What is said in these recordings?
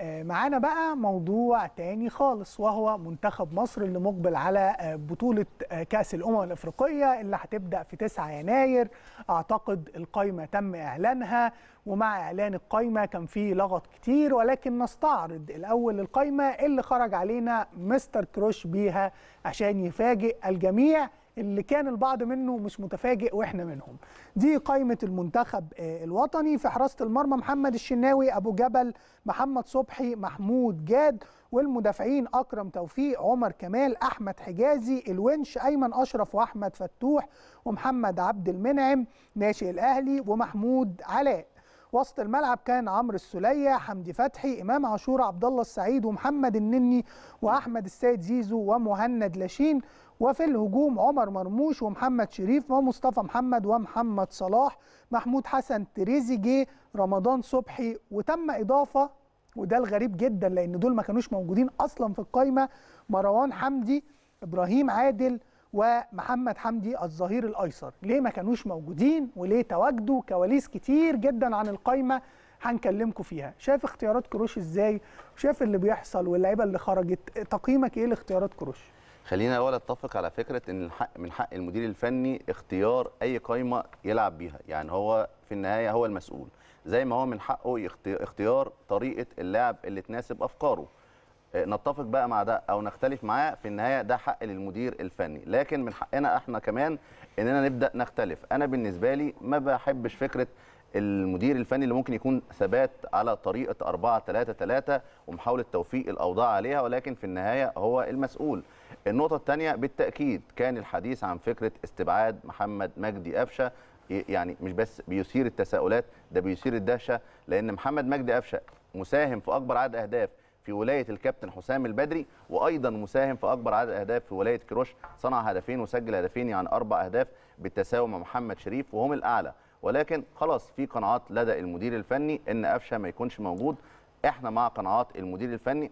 آه، معانا بقى موضوع تاني خالص وهو منتخب مصر اللي مقبل على آه، بطولة آه، كأس الأمم الأفريقية اللي هتبدأ في 9 يناير أعتقد القايمة تم إعلانها ومع إعلان القايمة كان في لغط كتير ولكن نستعرض الأول القايمة اللي خرج علينا مستر كروش بيها عشان يفاجئ الجميع اللي كان البعض منه مش متفاجئ واحنا منهم دي قائمه المنتخب آه، الوطني في حراسه المرمى محمد الشناوي ابو جبل محمد صبحي محمود جاد والمدافعين اكرم توفيق عمر كمال احمد حجازي الونش ايمن اشرف واحمد فتوح ومحمد عبد المنعم ناشئ الاهلي ومحمود علاء وسط الملعب كان عمرو السلية حمدي فتحي امام عاشور عبد الله السعيد ومحمد النني واحمد السيد زيزو ومهند لاشين وفي الهجوم عمر مرموش ومحمد شريف ومصطفى محمد ومحمد صلاح محمود حسن تريزيجيه رمضان صبحي وتم اضافه وده الغريب جدا لان دول ما كانوش موجودين اصلا في القايمه مروان حمدي ابراهيم عادل ومحمد حمدي الظهير الايسر ليه ما كانوش موجودين وليه تواجدوا كواليس كتير جدا عن القايمه هنكلمكم فيها شايف اختيارات كروش ازاي وشايف اللي بيحصل واللعيبه اللي خرجت تقييمك ايه لاختيارات كروش خلينا الاول اتفق على فكره ان الحق من حق المدير الفني اختيار اي قايمه يلعب بيها يعني هو في النهايه هو المسؤول زي ما هو من حقه اختيار طريقه اللعب اللي تناسب افكاره نتفق بقى مع ده او نختلف معاه في النهايه ده حق للمدير الفني لكن من حقنا احنا كمان اننا نبدا نختلف انا بالنسبه لي ما بحبش فكره المدير الفني اللي ممكن يكون ثبات على طريقه 4 3 3 ومحاوله توفيق الاوضاع عليها ولكن في النهايه هو المسؤول النقطه الثانيه بالتاكيد كان الحديث عن فكره استبعاد محمد مجدي قفشه يعني مش بس بيثير التساؤلات ده بيثير الدهشه لان محمد مجدي قفشه مساهم في اكبر عدد اهداف في ولايه الكابتن حسام البدري وايضا مساهم في اكبر عدد اهداف في ولايه كروش صنع هدفين وسجل هدفين يعني اربع اهداف بالتساوي مع محمد شريف وهم الاعلى ولكن خلاص في قناعات لدى المدير الفني ان قفشه ما يكونش موجود احنا مع قناعات المدير الفني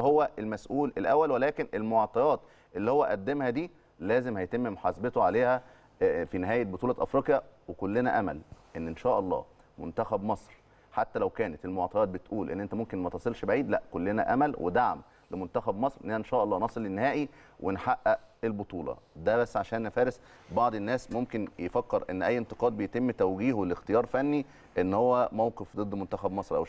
هو المسؤول الاول ولكن المعطيات اللي هو قدمها دي لازم هيتم محاسبته عليها آه، في نهايه بطوله افريقيا وكلنا امل ان ان شاء الله منتخب مصر حتى لو كانت المعطيات بتقول ان انت ممكن ما تصلش بعيد لا كلنا امل ودعم لمنتخب مصر ان ان شاء الله نصل للنهائي ونحقق البطوله ده بس عشان فارس بعض الناس ممكن يفكر ان اي انتقاد بيتم توجيهه لاختيار فني ان هو موقف ضد منتخب مصر او